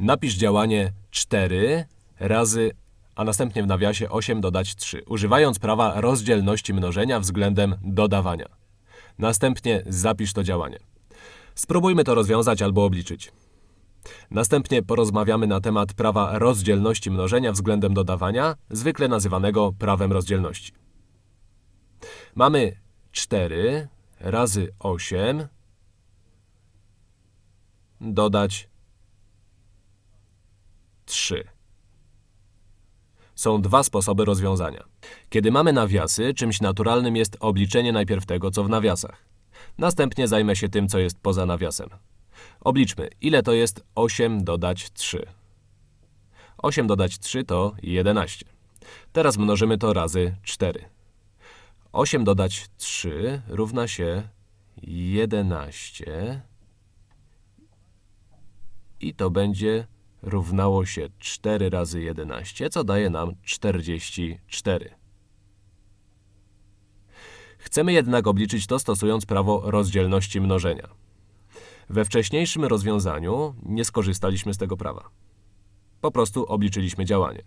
Napisz działanie 4 razy, a następnie w nawiasie 8 dodać 3, używając prawa rozdzielności mnożenia względem dodawania. Następnie zapisz to działanie. Spróbujmy to rozwiązać albo obliczyć. Następnie porozmawiamy na temat prawa rozdzielności mnożenia względem dodawania, zwykle nazywanego prawem rozdzielności. Mamy 4 razy 8 dodać 3. Są dwa sposoby rozwiązania. Kiedy mamy nawiasy, czymś naturalnym jest obliczenie najpierw tego, co w nawiasach. Następnie zajmę się tym, co jest poza nawiasem. Obliczmy, ile to jest 8 dodać 3. 8 dodać 3 to 11. Teraz mnożymy to razy 4. 8 dodać 3 równa się 11 i to będzie równało się 4 razy 11, co daje nam 44. Chcemy jednak obliczyć to stosując prawo rozdzielności mnożenia. We wcześniejszym rozwiązaniu nie skorzystaliśmy z tego prawa. Po prostu obliczyliśmy działanie.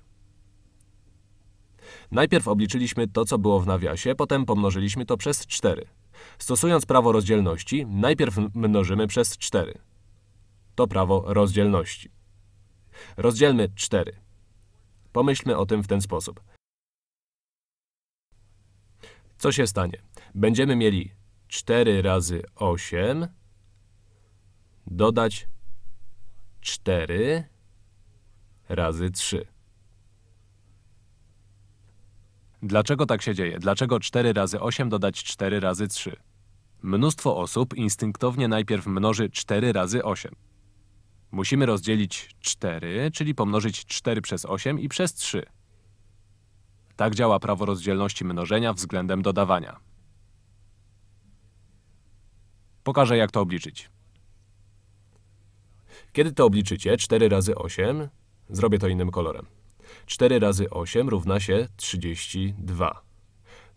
Najpierw obliczyliśmy to, co było w nawiasie, potem pomnożyliśmy to przez 4. Stosując prawo rozdzielności, najpierw mnożymy przez 4. To prawo rozdzielności. Rozdzielmy 4. Pomyślmy o tym w ten sposób. Co się stanie? Będziemy mieli 4 razy 8, dodać 4 razy 3. Dlaczego tak się dzieje? Dlaczego 4 razy 8 dodać 4 razy 3? Mnóstwo osób instynktownie najpierw mnoży 4 razy 8. Musimy rozdzielić 4, czyli pomnożyć 4 przez 8 i przez 3. Tak działa prawo rozdzielności mnożenia względem dodawania. Pokażę, jak to obliczyć. Kiedy to obliczycie, 4 razy 8, zrobię to innym kolorem. 4 razy 8 równa się 32.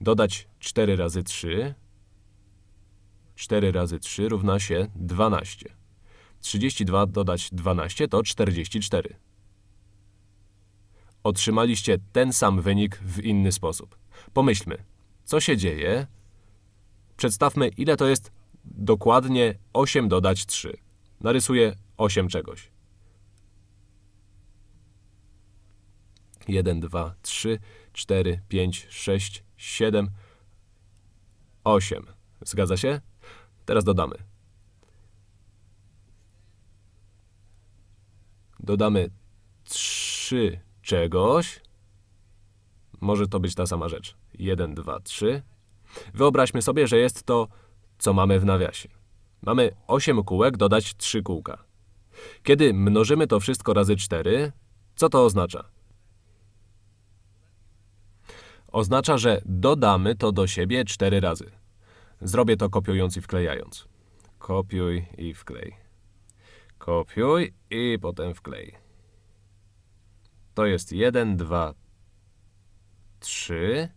Dodać 4 razy 3, 4 razy 3 równa się 12. 32 dodać 12 to 44. Otrzymaliście ten sam wynik w inny sposób. Pomyślmy, co się dzieje? Przedstawmy, ile to jest dokładnie 8 dodać 3. Narysuję 8 czegoś. 1, 2, 3, 4, 5, 6, 7, 8. Zgadza się? Teraz dodamy. dodamy 3 czegoś. Może to być ta sama rzecz. 1, 2, 3. Wyobraźmy sobie, że jest to, co mamy w nawiasie. Mamy 8 kółek, dodać 3 kółka. Kiedy mnożymy to wszystko razy 4, co to oznacza? Oznacza, że dodamy to do siebie 4 razy. Zrobię to kopiując i wklejając. Kopiuj i wklej. Kopiuj i potem wklej. To jest 1, 2, 3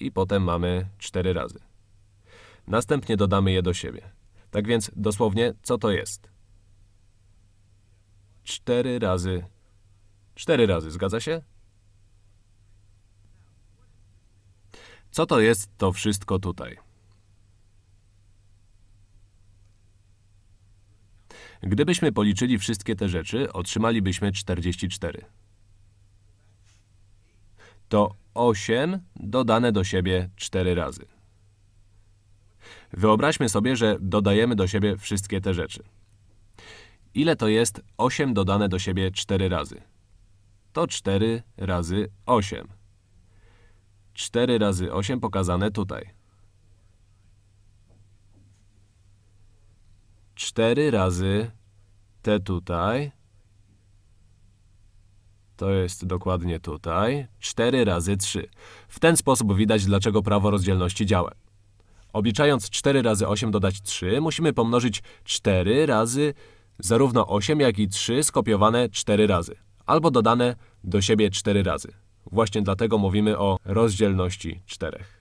i potem mamy 4 razy. Następnie dodamy je do siebie. Tak więc dosłownie, co to jest? 4 razy. 4 razy, zgadza się? Co to jest to wszystko tutaj? Gdybyśmy policzyli wszystkie te rzeczy, otrzymalibyśmy 44. To 8 dodane do siebie 4 razy. Wyobraźmy sobie, że dodajemy do siebie wszystkie te rzeczy. Ile to jest 8 dodane do siebie 4 razy? To 4 razy 8. 4 razy 8 pokazane tutaj. 4 razy te tutaj. To jest dokładnie tutaj. 4 razy 3. W ten sposób widać, dlaczego prawo rozdzielności działa. Obliczając 4 razy 8 dodać 3, musimy pomnożyć 4 razy zarówno 8, jak i 3 skopiowane 4 razy. Albo dodane do siebie 4 razy. Właśnie dlatego mówimy o rozdzielności 4.